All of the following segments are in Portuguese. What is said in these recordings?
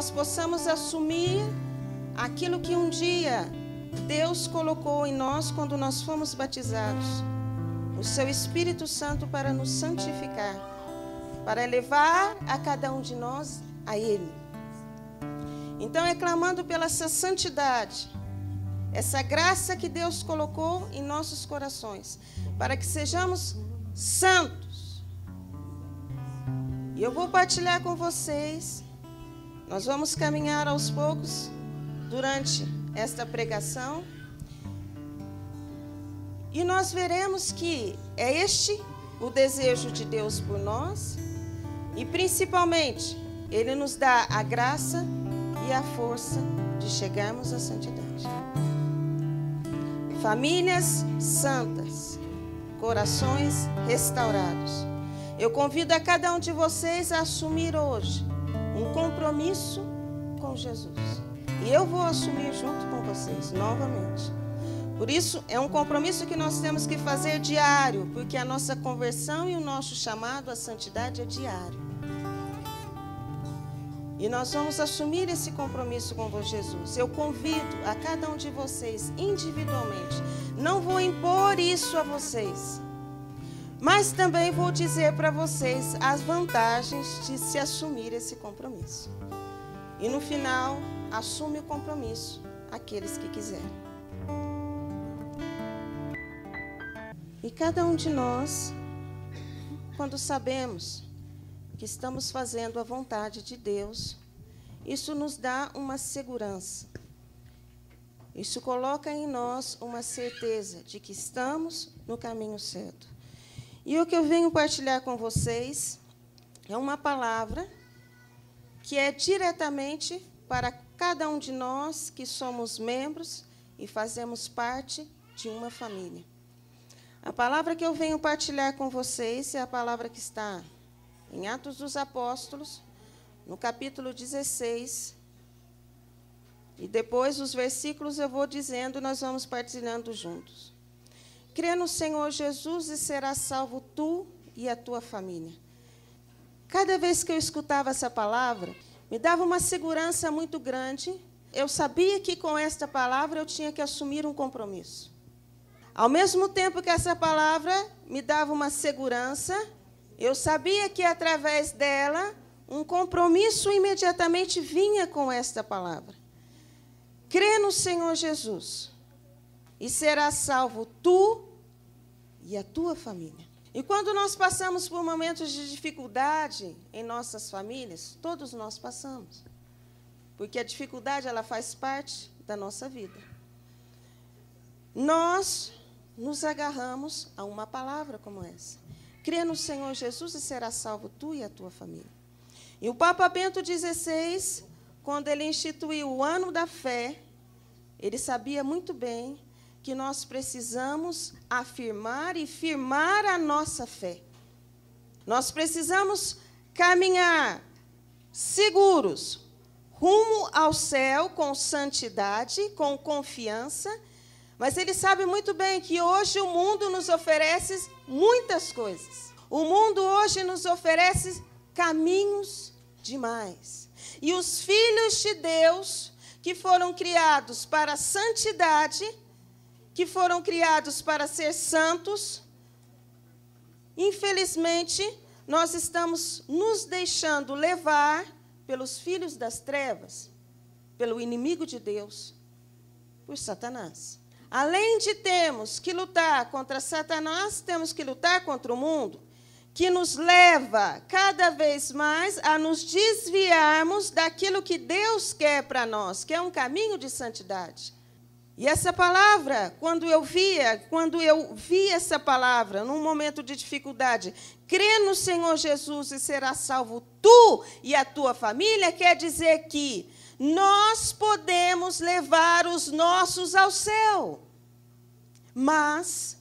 nós possamos assumir aquilo que um dia Deus colocou em nós quando nós fomos batizados o seu Espírito Santo para nos santificar, para levar a cada um de nós a Ele. Então é clamando pela essa santidade, essa graça que Deus colocou em nossos corações, para que sejamos santos. E eu vou partilhar com vocês nós vamos caminhar aos poucos durante esta pregação. E nós veremos que é este o desejo de Deus por nós e principalmente ele nos dá a graça e a força de chegarmos à santidade. Famílias santas, corações restaurados. Eu convido a cada um de vocês a assumir hoje um compromisso com Jesus. E eu vou assumir junto com vocês novamente. Por isso, é um compromisso que nós temos que fazer diário, porque a nossa conversão e o nosso chamado à santidade é diário. E nós vamos assumir esse compromisso com Jesus. Eu convido a cada um de vocês individualmente. Não vou impor isso a vocês. Mas também vou dizer para vocês as vantagens de se assumir esse compromisso. E no final, assume o compromisso aqueles que quiserem. E cada um de nós, quando sabemos que estamos fazendo a vontade de Deus, isso nos dá uma segurança. Isso coloca em nós uma certeza de que estamos no caminho certo. E o que eu venho partilhar com vocês é uma palavra que é diretamente para cada um de nós que somos membros e fazemos parte de uma família. A palavra que eu venho partilhar com vocês é a palavra que está em Atos dos Apóstolos, no capítulo 16. E depois os versículos eu vou dizendo, nós vamos partilhando juntos. Crê no Senhor Jesus e serás salvo tu e a tua família. Cada vez que eu escutava essa palavra, me dava uma segurança muito grande. Eu sabia que com esta palavra eu tinha que assumir um compromisso. Ao mesmo tempo que essa palavra me dava uma segurança, eu sabia que através dela um compromisso imediatamente vinha com esta palavra. Crê no Senhor Jesus e serás salvo tu e a tua família. E quando nós passamos por momentos de dificuldade em nossas famílias, todos nós passamos. Porque a dificuldade ela faz parte da nossa vida. Nós nos agarramos a uma palavra como essa. Crê no Senhor Jesus e será salvo tu e a tua família. E o Papa Bento XVI, quando ele instituiu o ano da fé, ele sabia muito bem que nós precisamos afirmar e firmar a nossa fé. Nós precisamos caminhar seguros rumo ao céu com santidade, com confiança, mas ele sabe muito bem que hoje o mundo nos oferece muitas coisas. O mundo hoje nos oferece caminhos demais. E os filhos de Deus que foram criados para a santidade, que foram criados para ser santos, infelizmente, nós estamos nos deixando levar pelos filhos das trevas, pelo inimigo de Deus, por Satanás. Além de termos que lutar contra Satanás, temos que lutar contra o mundo, que nos leva cada vez mais a nos desviarmos daquilo que Deus quer para nós, que é um caminho de santidade. E essa palavra, quando eu via, quando eu vi essa palavra num momento de dificuldade, crê no Senhor Jesus e será salvo tu e a tua família, quer dizer que nós podemos levar os nossos ao céu. Mas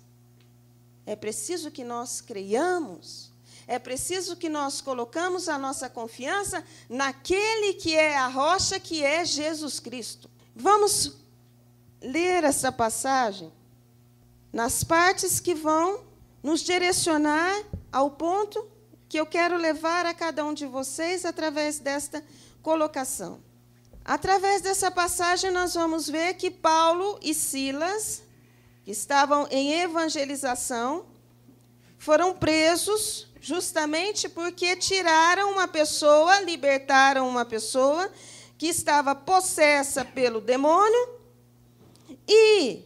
é preciso que nós creiamos, é preciso que nós colocamos a nossa confiança naquele que é a rocha, que é Jesus Cristo. Vamos ler essa passagem nas partes que vão nos direcionar ao ponto que eu quero levar a cada um de vocês através desta colocação. Através dessa passagem, nós vamos ver que Paulo e Silas, que estavam em evangelização, foram presos justamente porque tiraram uma pessoa, libertaram uma pessoa que estava possessa pelo demônio e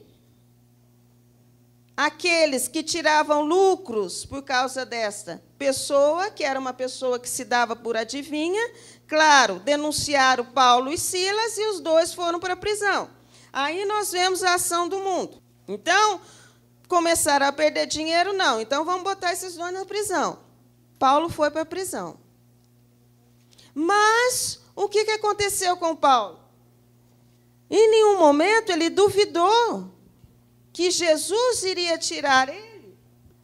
aqueles que tiravam lucros por causa desta pessoa, que era uma pessoa que se dava por adivinha, claro, denunciaram Paulo e Silas e os dois foram para a prisão. Aí nós vemos a ação do mundo. Então, começaram a perder dinheiro, não. Então vamos botar esses dois na prisão. Paulo foi para a prisão. Mas o que aconteceu com Paulo? Em nenhum momento ele duvidou que Jesus iria tirar ele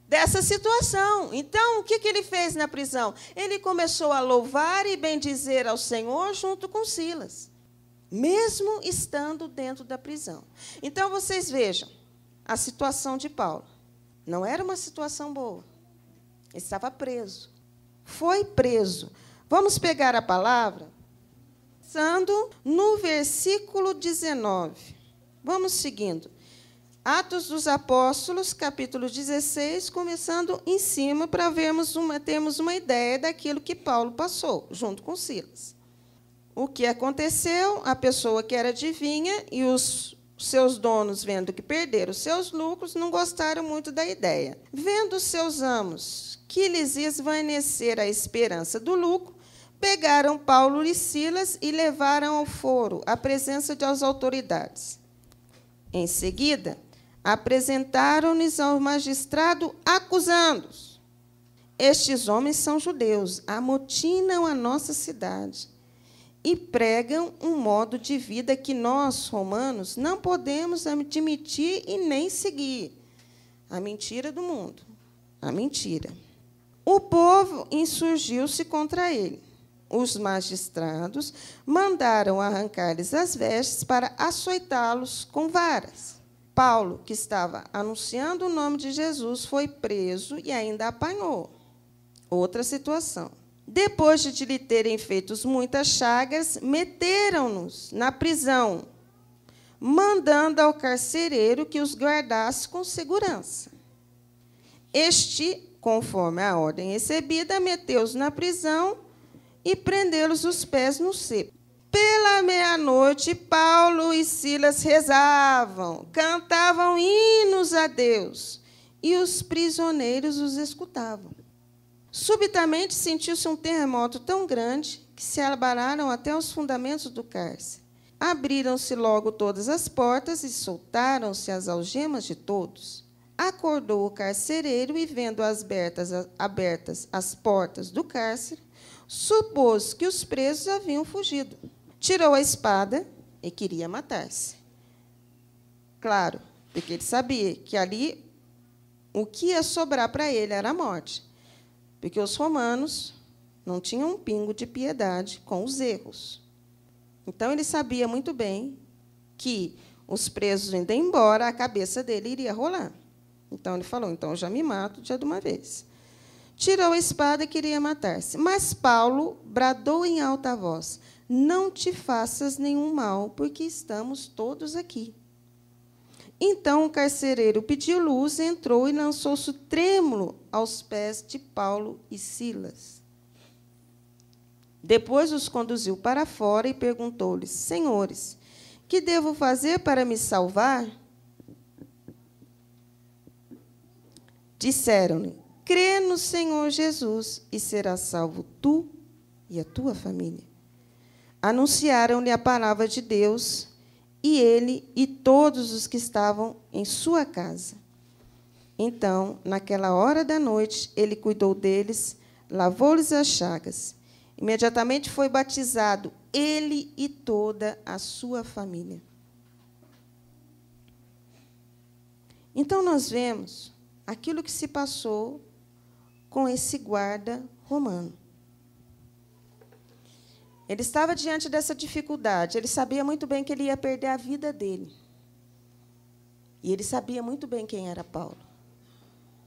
dessa situação. Então, o que, que ele fez na prisão? Ele começou a louvar e bendizer ao Senhor junto com Silas, mesmo estando dentro da prisão. Então, vocês vejam a situação de Paulo. Não era uma situação boa. Ele estava preso. Foi preso. Vamos pegar a palavra Começando no versículo 19. Vamos seguindo. Atos dos Apóstolos, capítulo 16, começando em cima para vermos uma, termos uma ideia daquilo que Paulo passou junto com Silas. O que aconteceu? A pessoa que era adivinha e os seus donos, vendo que perderam seus lucros, não gostaram muito da ideia. Vendo seus amos que lhes esvanecer a esperança do lucro, Pegaram Paulo e Silas e levaram ao foro, à presença das autoridades. Em seguida, apresentaram-nos ao magistrado, acusando-os. Estes homens são judeus, amotinam a nossa cidade e pregam um modo de vida que nós, romanos, não podemos admitir e nem seguir. A mentira do mundo. A mentira. O povo insurgiu-se contra ele os magistrados mandaram arrancar-lhes as vestes para açoitá-los com varas. Paulo, que estava anunciando o nome de Jesus, foi preso e ainda apanhou. Outra situação. Depois de lhe terem feito muitas chagas, meteram-nos na prisão, mandando ao carcereiro que os guardasse com segurança. Este, conforme a ordem recebida, meteu-os na prisão e prendê-los os pés no cepo. Pela meia-noite, Paulo e Silas rezavam, cantavam hinos a Deus, e os prisioneiros os escutavam. Subitamente sentiu-se um terremoto tão grande que se abalaram até os fundamentos do cárcere. Abriram-se logo todas as portas e soltaram-se as algemas de todos. Acordou o carcereiro e, vendo as abertas, abertas as portas do cárcere, Supôs que os presos haviam fugido. Tirou a espada e queria matar-se. Claro, porque ele sabia que ali o que ia sobrar para ele era a morte. Porque os romanos não tinham um pingo de piedade com os erros. Então ele sabia muito bem que os presos indo embora, a cabeça dele iria rolar. Então ele falou: então eu já me mato já de uma vez tirou a espada e queria matar-se. Mas Paulo bradou em alta voz: Não te faças nenhum mal, porque estamos todos aqui. Então o carcereiro pediu luz, entrou e lançou-se trêmulo aos pés de Paulo e Silas. Depois os conduziu para fora e perguntou-lhes: Senhores, que devo fazer para me salvar? Disseram-lhe: Crê no Senhor Jesus e será salvo tu e a tua família. Anunciaram-lhe a palavra de Deus e ele e todos os que estavam em sua casa. Então, naquela hora da noite, ele cuidou deles, lavou-lhes as chagas. Imediatamente foi batizado ele e toda a sua família. Então, nós vemos aquilo que se passou com esse guarda romano. Ele estava diante dessa dificuldade, ele sabia muito bem que ele ia perder a vida dele. E ele sabia muito bem quem era Paulo.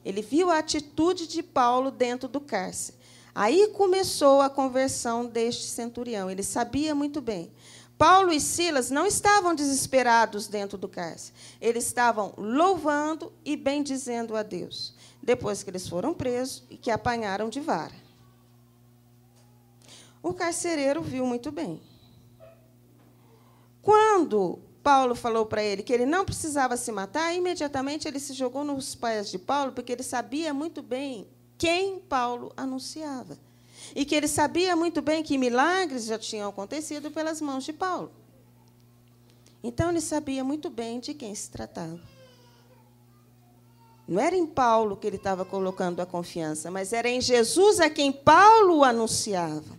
Ele viu a atitude de Paulo dentro do cárcere. Aí começou a conversão deste centurião, ele sabia muito bem. Paulo e Silas não estavam desesperados dentro do cárcere. Eles estavam louvando e bendizendo a Deus depois que eles foram presos e que apanharam de vara. O carcereiro viu muito bem. Quando Paulo falou para ele que ele não precisava se matar, imediatamente ele se jogou nos pés de Paulo, porque ele sabia muito bem quem Paulo anunciava. E que ele sabia muito bem que milagres já tinham acontecido pelas mãos de Paulo. Então ele sabia muito bem de quem se tratava. Não era em Paulo que ele estava colocando a confiança, mas era em Jesus a quem Paulo anunciava.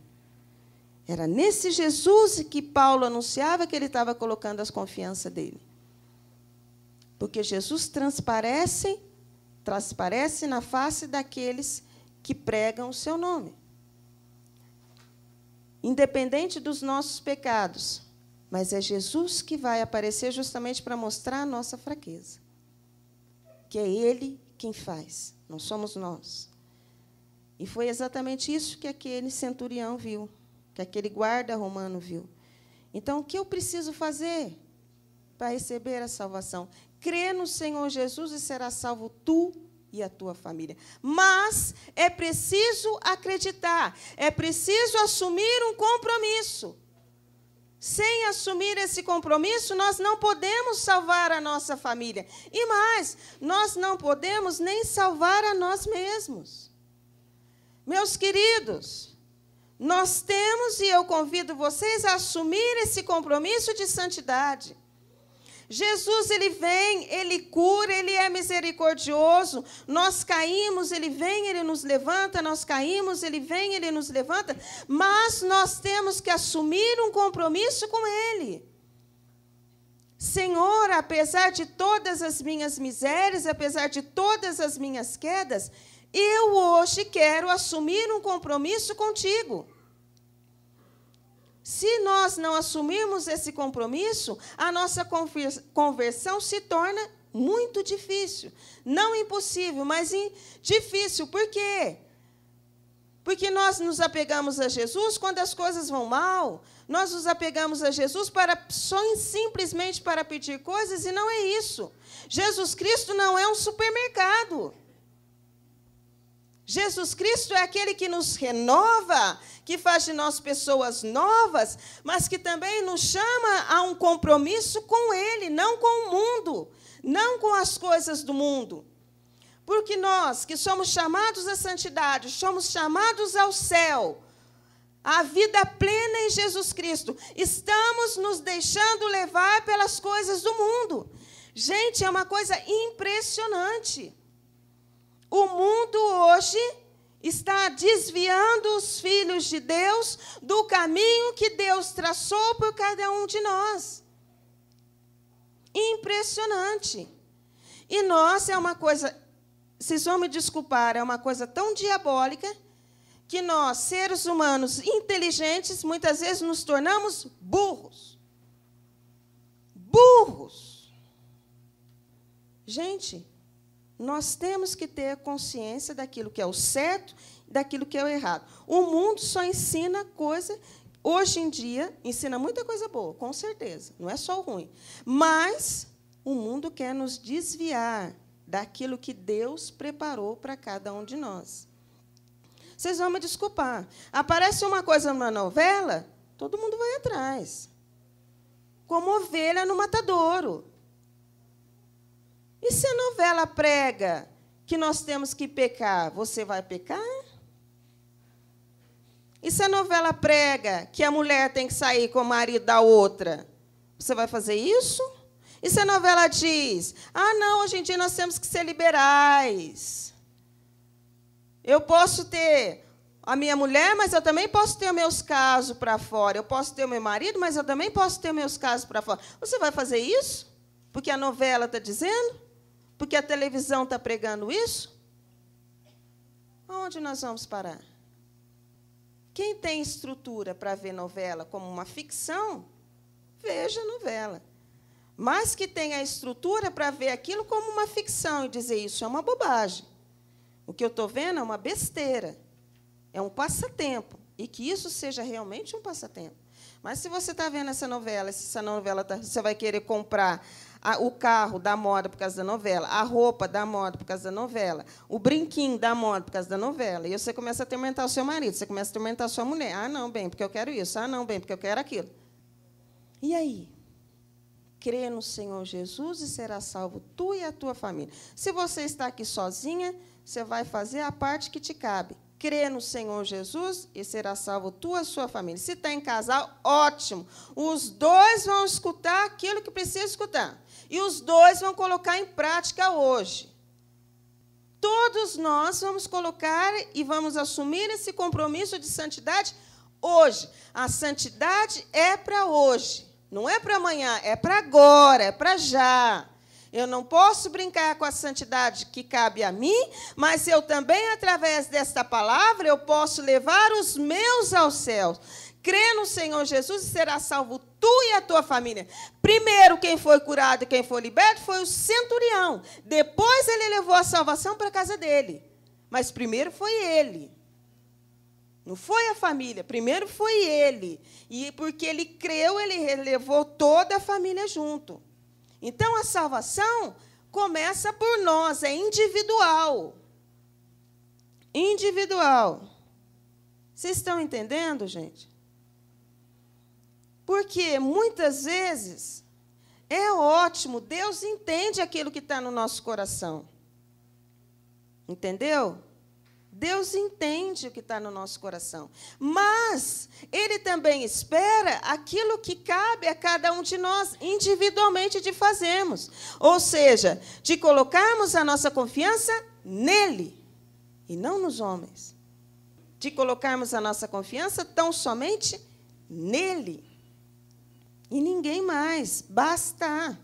Era nesse Jesus que Paulo anunciava que ele estava colocando as confianças dele. Porque Jesus transparece, transparece na face daqueles que pregam o seu nome. Independente dos nossos pecados, mas é Jesus que vai aparecer justamente para mostrar a nossa fraqueza porque é Ele quem faz, não somos nós. E foi exatamente isso que aquele centurião viu, que aquele guarda romano viu. Então, o que eu preciso fazer para receber a salvação? Crê no Senhor Jesus e será salvo tu e a tua família. Mas é preciso acreditar, é preciso assumir um compromisso. Sem assumir esse compromisso, nós não podemos salvar a nossa família. E mais, nós não podemos nem salvar a nós mesmos. Meus queridos, nós temos, e eu convido vocês a assumir esse compromisso de santidade. Jesus ele vem, ele cura, ele é misericordioso. Nós caímos, ele vem, ele nos levanta. Nós caímos, ele vem, ele nos levanta. Mas nós temos que assumir um compromisso com ele. Senhor, apesar de todas as minhas misérias, apesar de todas as minhas quedas, eu hoje quero assumir um compromisso contigo. Se nós não assumirmos esse compromisso, a nossa conversão se torna muito difícil. Não impossível, mas difícil. Por quê? Porque nós nos apegamos a Jesus quando as coisas vão mal. Nós nos apegamos a Jesus para só simplesmente para pedir coisas e não é isso. Jesus Cristo não é um supermercado. Jesus Cristo é aquele que nos renova, que faz de nós pessoas novas, mas que também nos chama a um compromisso com Ele, não com o mundo, não com as coisas do mundo. Porque nós que somos chamados à santidade, somos chamados ao céu, à vida plena em Jesus Cristo, estamos nos deixando levar pelas coisas do mundo. Gente, é uma coisa impressionante. O mundo hoje está desviando os filhos de Deus do caminho que Deus traçou por cada um de nós. Impressionante. E nós é uma coisa, vocês vão me desculpar, é uma coisa tão diabólica que nós, seres humanos inteligentes, muitas vezes nos tornamos burros. Burros. Gente, nós temos que ter consciência daquilo que é o certo e daquilo que é o errado. O mundo só ensina coisa, hoje em dia, ensina muita coisa boa, com certeza, não é só o ruim. Mas o mundo quer nos desviar daquilo que Deus preparou para cada um de nós. Vocês vão me desculpar. Aparece uma coisa numa novela, todo mundo vai atrás. Como ovelha no matadouro. E se a novela prega que nós temos que pecar, você vai pecar? E se a novela prega que a mulher tem que sair com o marido da outra, você vai fazer isso? E se a novela diz: ah, não, hoje em dia nós temos que ser liberais. Eu posso ter a minha mulher, mas eu também posso ter meus casos para fora. Eu posso ter o meu marido, mas eu também posso ter meus casos para fora. Você vai fazer isso? Porque a novela está dizendo? porque a televisão está pregando isso? Onde nós vamos parar? Quem tem estrutura para ver novela como uma ficção, veja novela. Mas que tem a estrutura para ver aquilo como uma ficção e dizer isso é uma bobagem. O que eu estou vendo é uma besteira, é um passatempo. E que isso seja realmente um passatempo. Mas se você está vendo essa novela, se essa novela tá, você vai querer comprar a, o carro da moda por causa da novela, a roupa da moda por causa da novela, o brinquinho da moda por causa da novela. E você começa a atormentar o seu marido, você começa a atormentar a sua mulher. Ah, não, bem, porque eu quero isso. Ah, não, bem, porque eu quero aquilo. E aí? Crê no Senhor Jesus e será salvo tu e a tua família. Se você está aqui sozinha, você vai fazer a parte que te cabe crê no Senhor Jesus e será salvo tu e sua família. Se está em casal, ótimo. Os dois vão escutar aquilo que precisa escutar. E os dois vão colocar em prática hoje. Todos nós vamos colocar e vamos assumir esse compromisso de santidade hoje. A santidade é para hoje. Não é para amanhã, é para agora, é para já. Eu não posso brincar com a santidade que cabe a mim, mas eu também, através desta palavra, eu posso levar os meus aos céus. Crê no Senhor Jesus e será salvo tu e a tua família. Primeiro, quem foi curado e quem foi liberto foi o centurião. Depois, ele levou a salvação para a casa dele. Mas primeiro foi ele. Não foi a família, primeiro foi ele. E porque ele creu, ele levou toda a família junto. Então a salvação começa por nós, é individual. Individual. Vocês estão entendendo, gente? Porque muitas vezes é ótimo, Deus entende aquilo que está no nosso coração. Entendeu? Deus entende o que está no nosso coração. Mas Ele também espera aquilo que cabe a cada um de nós individualmente de fazermos. Ou seja, de colocarmos a nossa confiança nele e não nos homens. De colocarmos a nossa confiança tão somente nele e ninguém mais. Basta.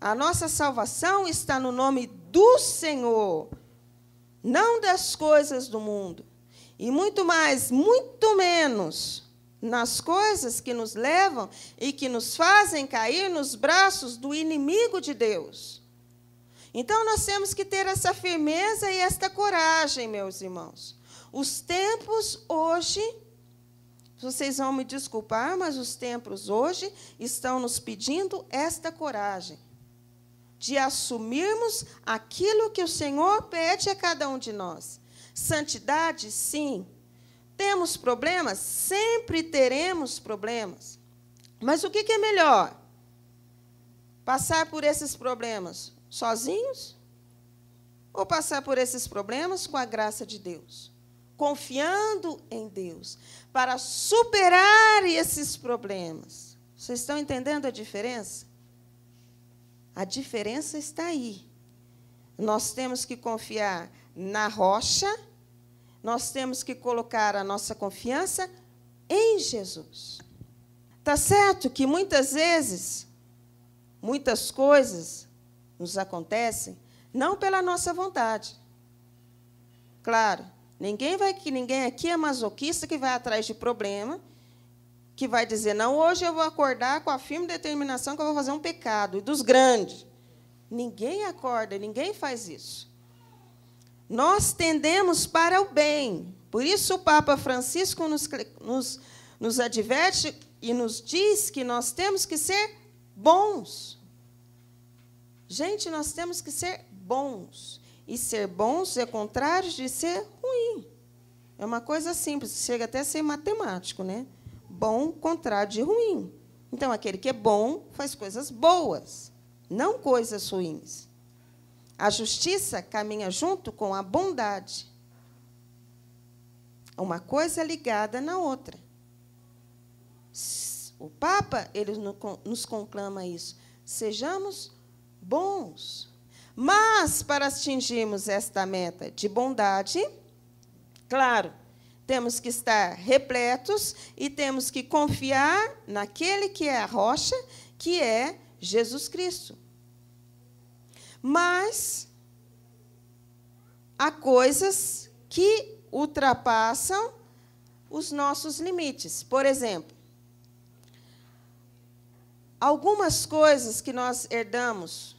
A nossa salvação está no nome do Senhor não das coisas do mundo, e muito mais, muito menos nas coisas que nos levam e que nos fazem cair nos braços do inimigo de Deus. Então nós temos que ter essa firmeza e esta coragem, meus irmãos. Os tempos hoje, vocês vão me desculpar, mas os tempos hoje estão nos pedindo esta coragem de assumirmos aquilo que o Senhor pede a cada um de nós. Santidade, sim. Temos problemas? Sempre teremos problemas. Mas o que, é melhor? Passar por esses problemas sozinhos? Ou passar por esses problemas com a graça de Deus? Confiando em Deus para superar esses problemas. Vocês estão entendendo a diferença? A diferença está aí. Nós temos que confiar na rocha, nós temos que colocar a nossa confiança em Jesus. Tá certo que muitas vezes muitas coisas nos acontecem não pela nossa vontade. Claro, ninguém vai que ninguém aqui é masoquista que vai atrás de problema que vai dizer: não, hoje eu vou acordar com a firme determinação que eu vou fazer um pecado, e dos grandes. Ninguém acorda, ninguém faz isso. Nós tendemos para o bem. Por isso o Papa Francisco nos, nos, nos adverte e nos diz que nós temos que ser bons. Gente, nós temos que ser bons. E ser bons é contrário de ser ruim. É uma coisa simples, chega até a ser matemático, né? Bom contrário de ruim. Então, aquele que é bom faz coisas boas, não coisas ruins. A justiça caminha junto com a bondade. Uma coisa ligada na outra. O Papa ele nos conclama isso. Sejamos bons. Mas, para atingirmos esta meta de bondade, claro, temos que estar repletos e temos que confiar naquele que é a rocha, que é Jesus Cristo. Mas há coisas que ultrapassam os nossos limites. Por exemplo, algumas coisas que nós herdamos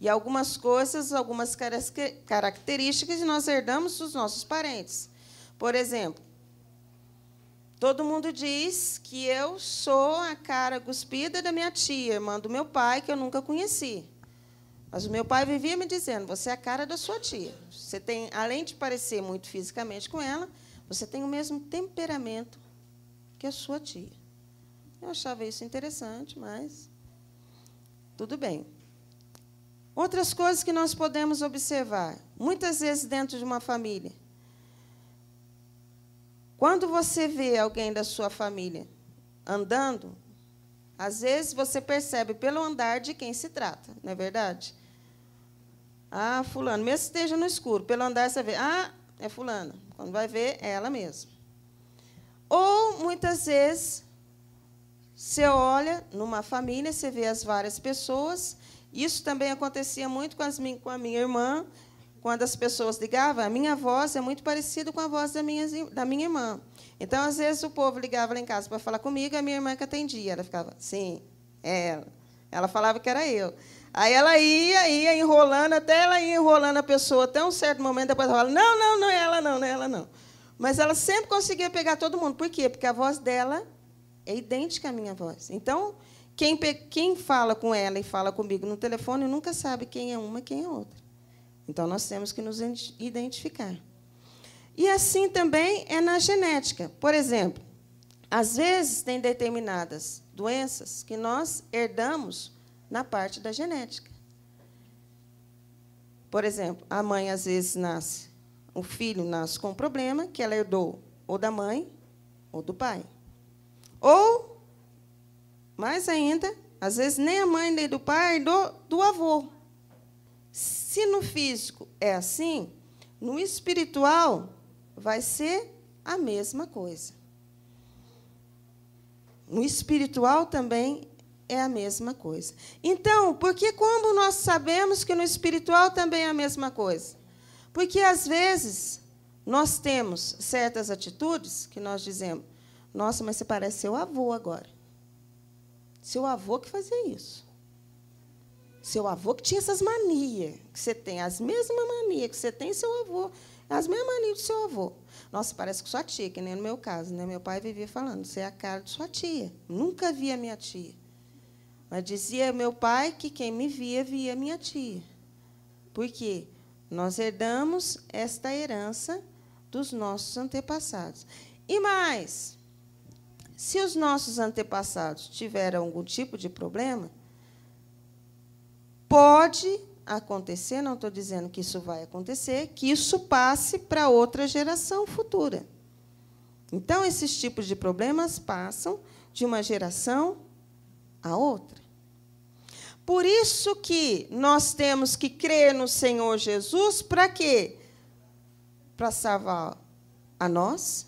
e algumas coisas, algumas características nós herdamos dos nossos parentes. Por exemplo, todo mundo diz que eu sou a cara cuspida da minha tia, irmã do meu pai, que eu nunca conheci. Mas o meu pai vivia me dizendo: você é a cara da sua tia. Você tem, além de parecer muito fisicamente com ela, você tem o mesmo temperamento que a sua tia. Eu achava isso interessante, mas tudo bem. Outras coisas que nós podemos observar, muitas vezes dentro de uma família. Quando você vê alguém da sua família andando, às vezes você percebe pelo andar de quem se trata, não é verdade? Ah, fulano, mesmo que esteja no escuro, pelo andar você vê, ah, é fulano. Quando vai ver, é ela mesma. Ou muitas vezes você olha numa família, você vê as várias pessoas isso também acontecia muito com, as, com a minha irmã, quando as pessoas ligavam, a minha voz é muito parecida com a voz da minha, da minha irmã. Então, às vezes, o povo ligava lá em casa para falar comigo, a minha irmã que atendia. Ela ficava, sim, é ela. Ela falava que era eu. Aí ela ia, ia enrolando, até ela ia enrolando a pessoa até um certo momento, depois ela falava, não, não, não é ela não, não é ela não. Mas ela sempre conseguia pegar todo mundo. Por quê? Porque a voz dela é idêntica à minha voz. Então, quem, quem fala com ela e fala comigo no telefone nunca sabe quem é uma e quem é outra. Então, nós temos que nos identificar. E assim também é na genética. Por exemplo, às vezes tem determinadas doenças que nós herdamos na parte da genética. Por exemplo, a mãe às vezes nasce, o filho nasce com um problema que ela herdou ou da mãe ou do pai. Ou mais ainda, às vezes nem a mãe, nem do pai, do, do avô. Se no físico é assim, no espiritual vai ser a mesma coisa. No espiritual também é a mesma coisa. Então, por que como nós sabemos que no espiritual também é a mesma coisa? Porque às vezes nós temos certas atitudes que nós dizemos, nossa, mas você parece seu avô agora. Seu avô que fazia isso. Seu avô que tinha essas manias que você tem, as mesmas manias que você tem, seu avô, as mesmas manias do seu avô. Nossa, parece que sua tia, que nem no meu caso, né? Meu pai vivia falando, você é a cara de sua tia. Nunca via minha tia. Mas dizia meu pai que quem me via, via minha tia. Por quê? Nós herdamos esta herança dos nossos antepassados. E mais, se os nossos antepassados tiveram algum tipo de problema, pode acontecer, não estou dizendo que isso vai acontecer, que isso passe para outra geração futura. Então, esses tipos de problemas passam de uma geração a outra. Por isso que nós temos que crer no Senhor Jesus, para quê? Para salvar a nós,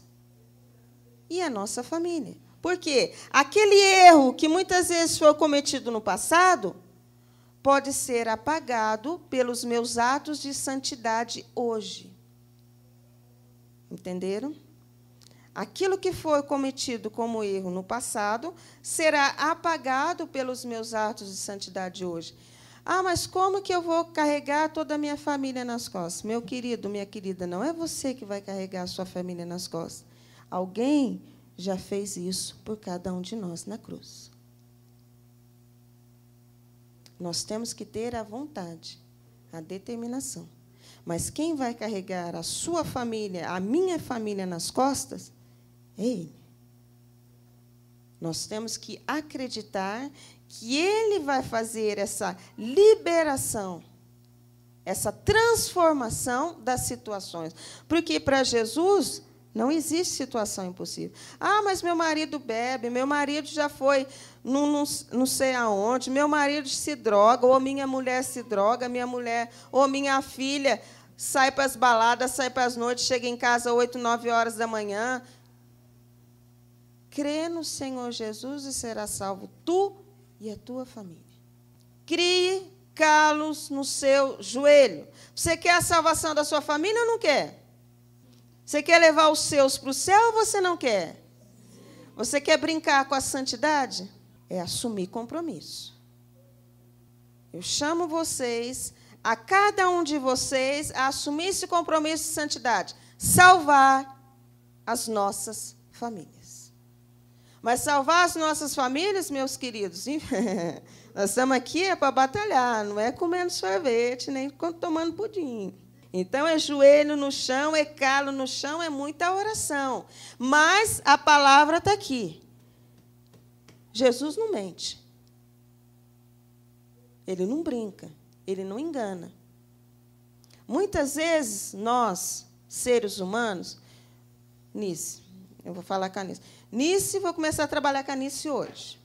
e a nossa família. Porque aquele erro que muitas vezes foi cometido no passado pode ser apagado pelos meus atos de santidade hoje. Entenderam? Aquilo que foi cometido como erro no passado será apagado pelos meus atos de santidade hoje. Ah, mas como que eu vou carregar toda a minha família nas costas? Meu querido, minha querida, não é você que vai carregar a sua família nas costas. Alguém já fez isso por cada um de nós na cruz. Nós temos que ter a vontade, a determinação. Mas quem vai carregar a sua família, a minha família nas costas, é Ele. Nós temos que acreditar que Ele vai fazer essa liberação, essa transformação das situações. Porque para Jesus, não existe situação impossível. Ah, mas meu marido bebe, meu marido já foi não, não sei aonde, meu marido se droga, ou minha mulher se droga, minha mulher, ou minha filha sai para as baladas, sai para as noites, chega em casa às 8, 9 horas da manhã. Crê no Senhor Jesus e será salvo tu e a tua família. Crie calos no seu joelho. Você quer a salvação da sua família ou não quer? Você quer levar os seus para o céu ou você não quer? Você quer brincar com a santidade? É assumir compromisso. Eu chamo vocês, a cada um de vocês, a assumir esse compromisso de santidade salvar as nossas famílias. Mas salvar as nossas famílias, meus queridos, nós estamos aqui é para batalhar, não é comendo sorvete, nem tomando pudim. Então, é joelho no chão, é calo no chão, é muita oração. Mas a palavra está aqui. Jesus não mente. Ele não brinca. Ele não engana. Muitas vezes, nós, seres humanos, Nice, eu vou falar com a Nice. Nice, vou começar a trabalhar com a Nice hoje.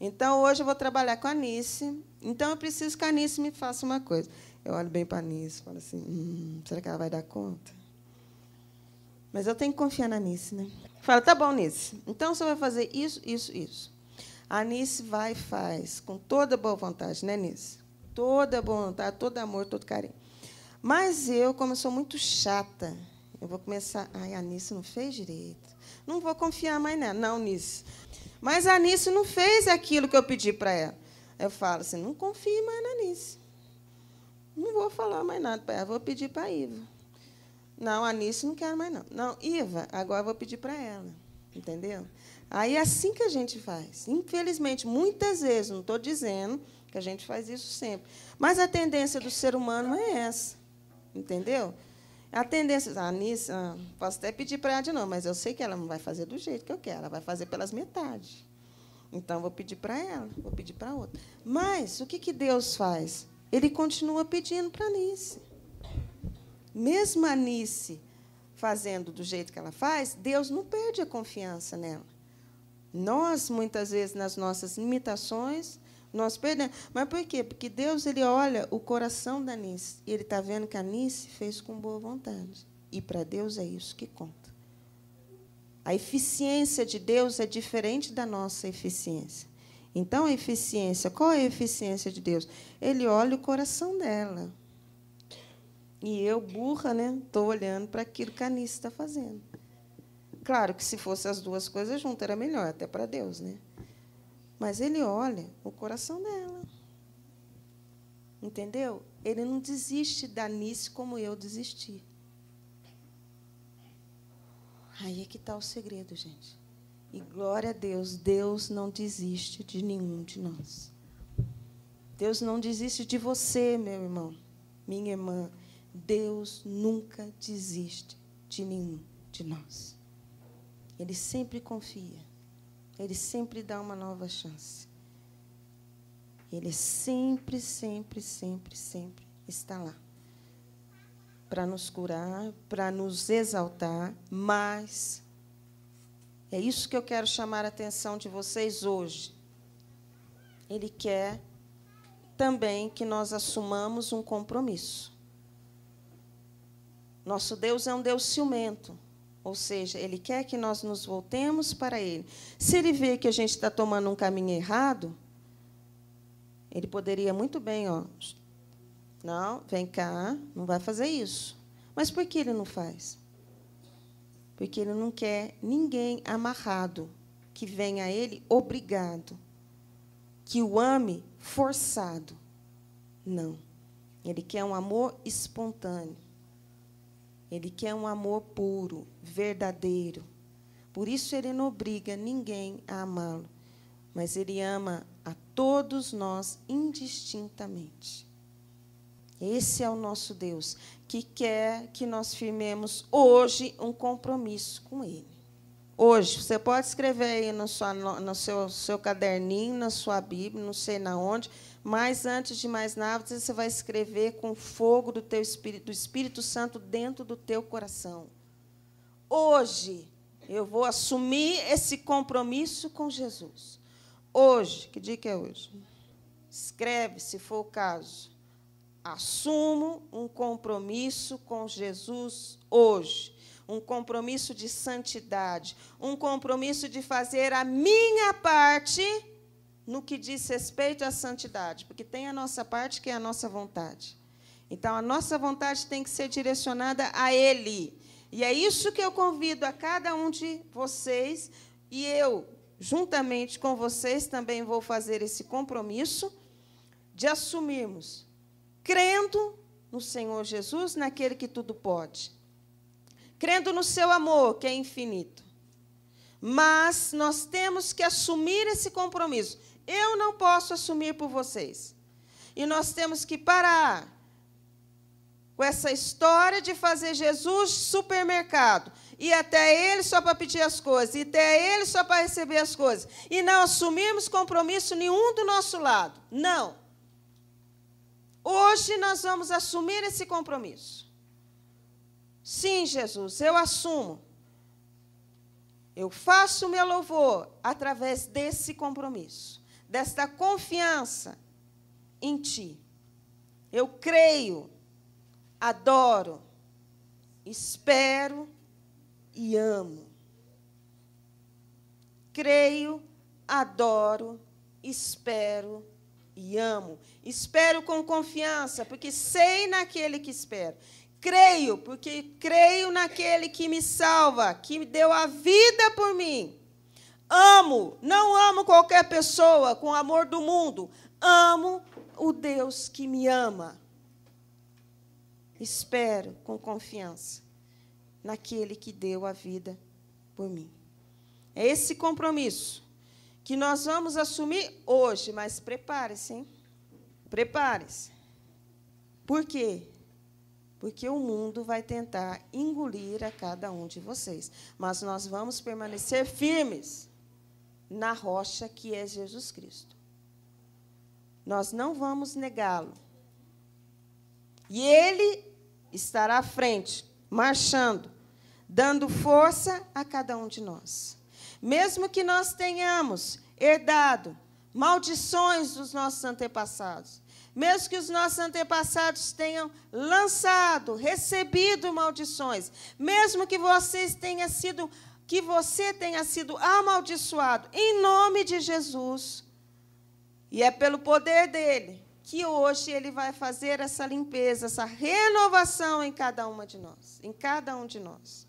Então, hoje eu vou trabalhar com a Nice. Então, eu preciso que a Nice me faça uma coisa. Eu olho bem para Nice e falo assim: hum, será que ela vai dar conta? Mas eu tenho que confiar na Nice, né? Fala, tá bom, Nice. Então você vai fazer isso, isso, isso. A Nice vai e faz, com toda boa vontade, né, Nice? Toda boa vontade, todo amor, todo carinho. Mas eu, como eu sou muito chata, eu vou começar. Ai, a Nice não fez direito. Não vou confiar mais nela. Não, Nice. Mas a Nice não fez aquilo que eu pedi para ela. Eu falo assim: não confie mais na Nice. Não vou falar mais nada para ela, vou pedir para a Iva. Não, a Nisso não quero mais, não. Não, Iva, agora vou pedir para ela. Entendeu? Aí é assim que a gente faz. Infelizmente, muitas vezes, não estou dizendo que a gente faz isso sempre. Mas a tendência do ser humano é essa. Entendeu? A tendência. A Nisso, ah, posso até pedir para ela de novo, mas eu sei que ela não vai fazer do jeito que eu quero, ela vai fazer pelas metades. Então, vou pedir para ela, vou pedir para outra. Mas o que, que Deus faz? ele continua pedindo para Anice. Mesmo a Anice fazendo do jeito que ela faz, Deus não perde a confiança nela. Nós, muitas vezes, nas nossas limitações, nós perdemos. Mas por quê? Porque Deus ele olha o coração da Anice e ele está vendo que a Anice fez com boa vontade. E para Deus é isso que conta. A eficiência de Deus é diferente da nossa eficiência. Então, a eficiência, qual é a eficiência de Deus? Ele olha o coração dela. E eu, burra, né, estou olhando para aquilo que a Anice está fazendo. Claro que se fosse as duas coisas juntas era melhor, até para Deus, né? Mas ele olha o coração dela. Entendeu? Ele não desiste da Nice como eu desisti. Aí é que está o segredo, gente. E glória a Deus, Deus não desiste de nenhum de nós. Deus não desiste de você, meu irmão, minha irmã. Deus nunca desiste de nenhum de nós. Ele sempre confia. Ele sempre dá uma nova chance. Ele sempre, sempre, sempre, sempre está lá para nos curar, para nos exaltar, mas é isso que eu quero chamar a atenção de vocês hoje. Ele quer também que nós assumamos um compromisso. Nosso Deus é um Deus ciumento, ou seja, Ele quer que nós nos voltemos para Ele. Se Ele vê que a gente está tomando um caminho errado, Ele poderia muito bem, ó, não, vem cá, não vai fazer isso. Mas por que Ele não faz? porque ele não quer ninguém amarrado que venha a ele obrigado, que o ame forçado. Não. Ele quer um amor espontâneo. Ele quer um amor puro, verdadeiro. Por isso ele não obriga ninguém a amá-lo, mas ele ama a todos nós indistintamente. Esse é o nosso Deus, que quer que nós firmemos hoje um compromisso com Ele. Hoje, você pode escrever aí no, sua, no seu, seu caderninho, na sua Bíblia, não sei na onde, mas antes de mais nada, você vai escrever com o fogo do teu Espírito, do Espírito Santo dentro do teu coração. Hoje, eu vou assumir esse compromisso com Jesus. Hoje, que dia que é hoje? Escreve, se for o caso assumo um compromisso com Jesus hoje, um compromisso de santidade, um compromisso de fazer a minha parte no que diz respeito à santidade, porque tem a nossa parte que é a nossa vontade. Então a nossa vontade tem que ser direcionada a Ele. E é isso que eu convido a cada um de vocês e eu, juntamente com vocês, também vou fazer esse compromisso de assumirmos crendo no Senhor Jesus, naquele que tudo pode, crendo no seu amor, que é infinito. Mas nós temos que assumir esse compromisso. Eu não posso assumir por vocês. E nós temos que parar com essa história de fazer Jesus supermercado e até ele só para pedir as coisas, e até ele só para receber as coisas, e não assumirmos compromisso nenhum do nosso lado. Não. Hoje nós vamos assumir esse compromisso. Sim, Jesus, eu assumo. Eu faço o meu louvor através desse compromisso, desta confiança em Ti. Eu creio, adoro, espero e amo. Creio, adoro, espero e e amo. Espero com confiança, porque sei naquele que espero. Creio, porque creio naquele que me salva, que me deu a vida por mim. Amo, não amo qualquer pessoa com o amor do mundo. Amo o Deus que me ama. Espero com confiança naquele que deu a vida por mim. É esse compromisso que nós vamos assumir hoje, mas prepare-se, hein? Prepare-se. Por quê? Porque o mundo vai tentar engolir a cada um de vocês, mas nós vamos permanecer firmes na rocha que é Jesus Cristo. Nós não vamos negá-lo. E ele estará à frente, marchando, dando força a cada um de nós. Mesmo que nós tenhamos herdado maldições dos nossos antepassados, mesmo que os nossos antepassados tenham lançado, recebido maldições, mesmo que vocês tenha sido que você tenha sido amaldiçoado em nome de Jesus. E é pelo poder dele que hoje ele vai fazer essa limpeza, essa renovação em cada uma de nós, em cada um de nós.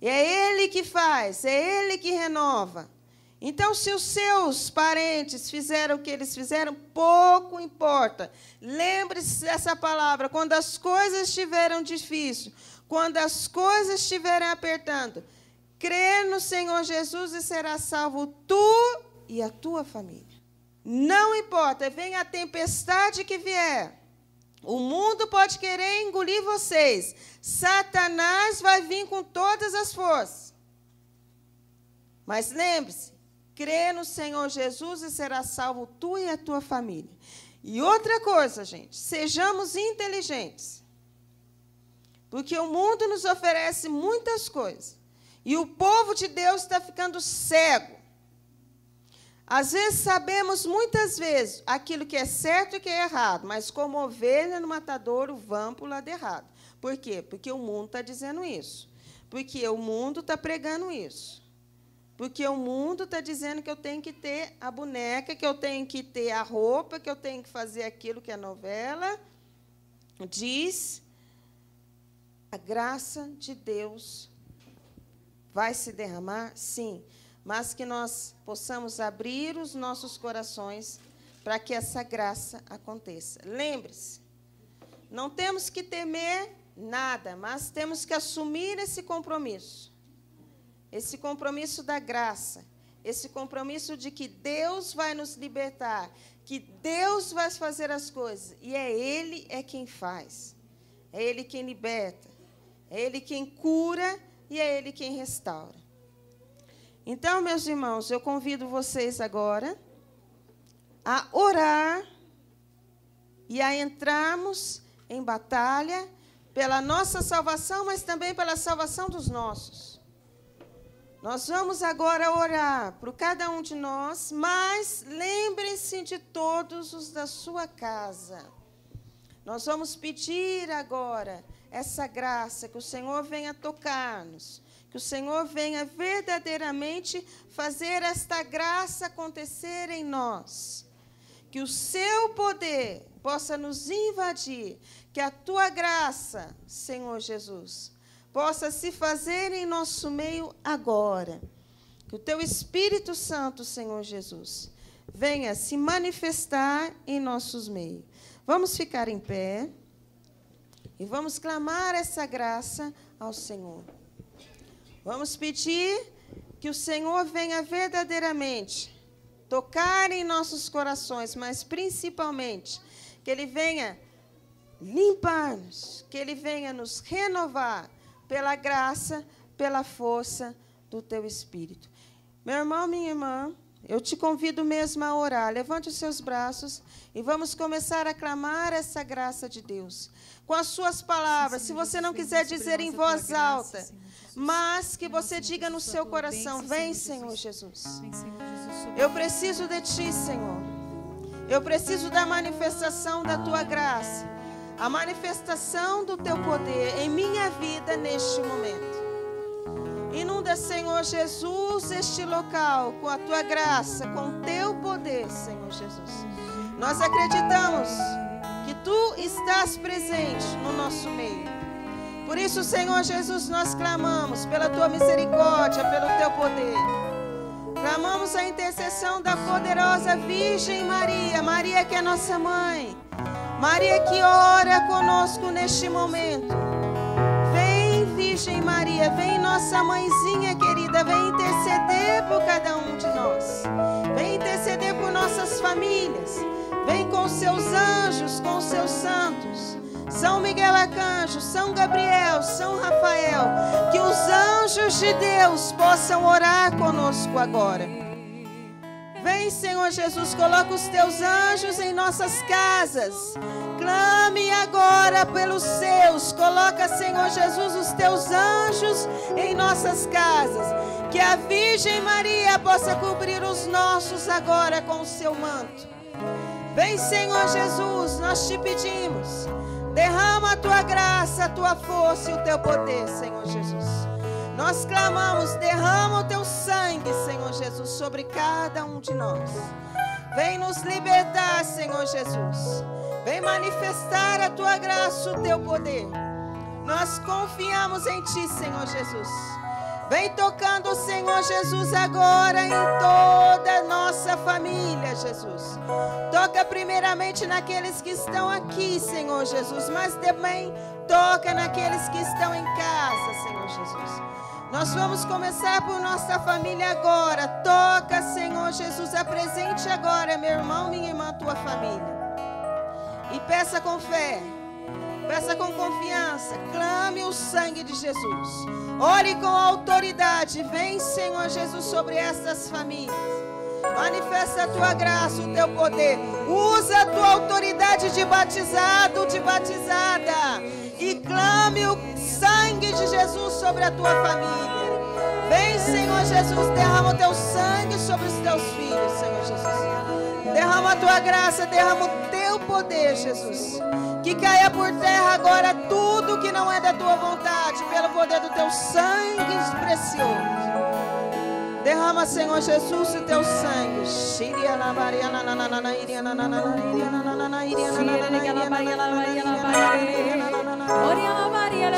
E é Ele que faz, é Ele que renova. Então, se os seus parentes fizeram o que eles fizeram, pouco importa. Lembre-se dessa palavra. Quando as coisas estiveram difíceis, quando as coisas estiverem apertando, crê no Senhor Jesus e será salvo tu e a tua família. Não importa, venha a tempestade que vier, o mundo pode querer engolir vocês. Satanás vai vir com todas as forças. Mas lembre-se, crê no Senhor Jesus e será salvo tu e a tua família. E outra coisa, gente, sejamos inteligentes. Porque o mundo nos oferece muitas coisas. E o povo de Deus está ficando cego. Às vezes sabemos muitas vezes aquilo que é certo e que é errado, mas como ovelha no matadouro vão para o lado errado. Por quê? Porque o mundo está dizendo isso. Porque o mundo está pregando isso. Porque o mundo está dizendo que eu tenho que ter a boneca, que eu tenho que ter a roupa, que eu tenho que fazer aquilo que a é novela diz. A graça de Deus vai se derramar? Sim mas que nós possamos abrir os nossos corações para que essa graça aconteça. Lembre-se, não temos que temer nada, mas temos que assumir esse compromisso. Esse compromisso da graça, esse compromisso de que Deus vai nos libertar, que Deus vai fazer as coisas e é ele é quem faz. É ele quem liberta, é ele quem cura e é ele quem restaura. Então, meus irmãos, eu convido vocês agora a orar e a entrarmos em batalha pela nossa salvação, mas também pela salvação dos nossos. Nós vamos agora orar por cada um de nós, mas lembrem-se de todos os da sua casa. Nós vamos pedir agora essa graça que o Senhor venha tocar-nos que o Senhor venha verdadeiramente fazer esta graça acontecer em nós. Que o seu poder possa nos invadir. Que a tua graça, Senhor Jesus, possa se fazer em nosso meio agora. Que o teu Espírito Santo, Senhor Jesus, venha se manifestar em nossos meios. Vamos ficar em pé e vamos clamar essa graça ao Senhor. Vamos pedir que o Senhor venha verdadeiramente tocar em nossos corações, mas principalmente que Ele venha limpar-nos, que Ele venha nos renovar pela graça, pela força do Teu Espírito. Meu irmão, minha irmã, eu te convido mesmo a orar. Levante os seus braços e vamos começar a clamar essa graça de Deus. Com as suas palavras, se você não quiser dizer em voz alta, mas que você diga no seu coração: Vem, Senhor Jesus. Eu preciso de ti, Senhor. Eu preciso da manifestação da tua graça, a manifestação do teu poder em minha vida neste momento. Inunda, Senhor Jesus, este local com a tua graça, com o teu poder, Senhor Jesus. Nós acreditamos que tu estás presente no nosso meio. Por isso, Senhor Jesus, nós clamamos pela tua misericórdia, pelo teu poder. Clamamos a intercessão da poderosa Virgem Maria, Maria que é nossa mãe, Maria que ora conosco neste momento. Virgem Maria, vem nossa mãezinha querida, vem interceder por cada um de nós. Vem interceder por nossas famílias. Vem com seus anjos, com seus santos. São Miguel Arcanjo, São Gabriel, São Rafael, que os anjos de Deus possam orar conosco agora. Vem, Senhor Jesus, coloca os teus anjos em nossas casas. Clame agora pelos seus. Coloca, Senhor Jesus, os teus anjos em nossas casas. Que a Virgem Maria possa cobrir os nossos agora com o seu manto. Vem, Senhor Jesus, nós te pedimos. Derrama a tua graça, a tua força e o teu poder, Senhor Jesus. Nós clamamos, derrama o teu sangue, Senhor Jesus, sobre cada um de nós. Vem nos libertar, Senhor Jesus. Vem manifestar a tua graça, o teu poder. Nós confiamos em ti, Senhor Jesus. Vem tocando, Senhor Jesus, agora em toda a nossa família, Jesus. Toca primeiramente naqueles que estão aqui, Senhor Jesus, mas também toca naqueles que estão em casa, Senhor Jesus. Nós vamos começar por nossa família agora. Toca, Senhor Jesus, apresente agora, meu irmão, minha irmã, tua família. E peça com fé. Peça com confiança. Clame o sangue de Jesus. Ore com autoridade. Vem, Senhor Jesus, sobre essas famílias. Manifesta a tua graça, o teu poder. Usa a tua autoridade de batizado, de batizada. E clame o sangue de Jesus sobre a tua família. Vem, Senhor Jesus, derrama o teu sangue sobre os teus filhos, Senhor Jesus. Derrama a tua graça, derrama o teu poder, Jesus. Que caia por terra agora tudo que não é da tua vontade, pelo poder do teu sangue precioso. Derrama, Senhor Jesus, o teu sangue. Maria,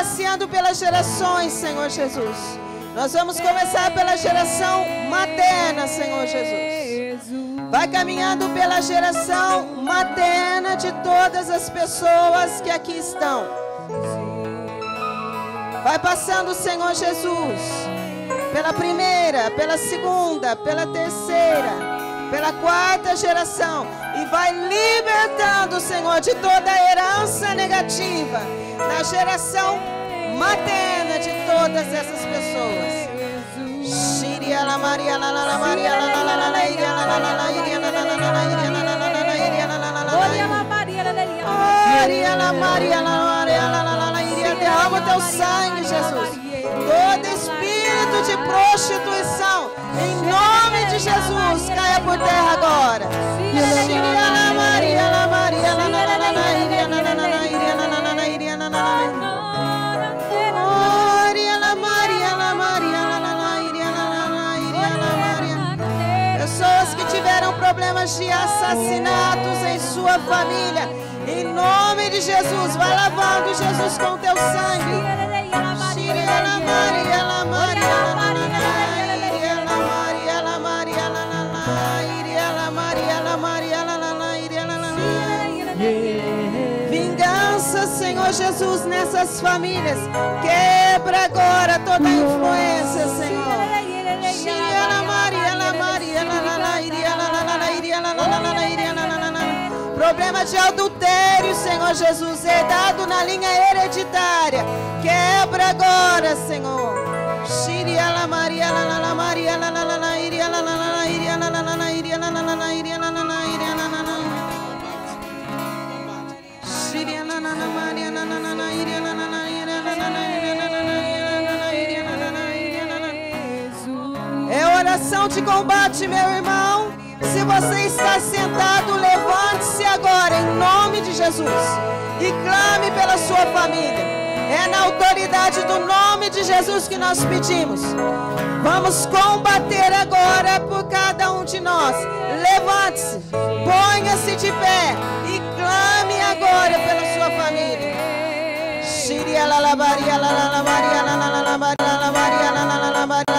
passeando pelas gerações, Senhor Jesus. Nós vamos começar pela geração materna, Senhor Jesus. Vai caminhando pela geração materna de todas as pessoas que aqui estão. Vai passando, Senhor Jesus, pela primeira, pela segunda, pela terceira pela quarta geração e vai libertando, Senhor, de toda a herança negativa na geração materna de todas essas pessoas. Shiriala Maria la la la Maria la Iria Iria Iria Iria Iria Maria la Maria la Maria la Iria derrama o teu sangue, Jesus. Todo espírito de prostituição, em nome de Jesus, caia por terra agora. Shiriala problemas de assassinatos em sua família. Em nome de Jesus, vai lavando Jesus com teu sangue. Vingança, Senhor Jesus, nessas famílias. Que problema de adultério, Senhor Jesus, é dado na linha hereditária. Quebra agora, Senhor. Xiriala Maria, lalala Maria, lalala Iria, lalala Iria, lalala Iria, lalala Iria, lalala Iria, lalala Xiriala Maria, lalala Iria, lalala Iria, lalala Iria, lalala Iria, lalala Iria, Jesus É oração de combate, meu irmão. Se você está sentado, levante-se agora em nome de Jesus e clame pela sua família. É na autoridade do nome de Jesus que nós pedimos. Vamos combater agora por cada um de nós. Levante-se, ponha-se de pé e clame agora pela sua família. Shiria la la baria la la la baria la la la la la la la la la la la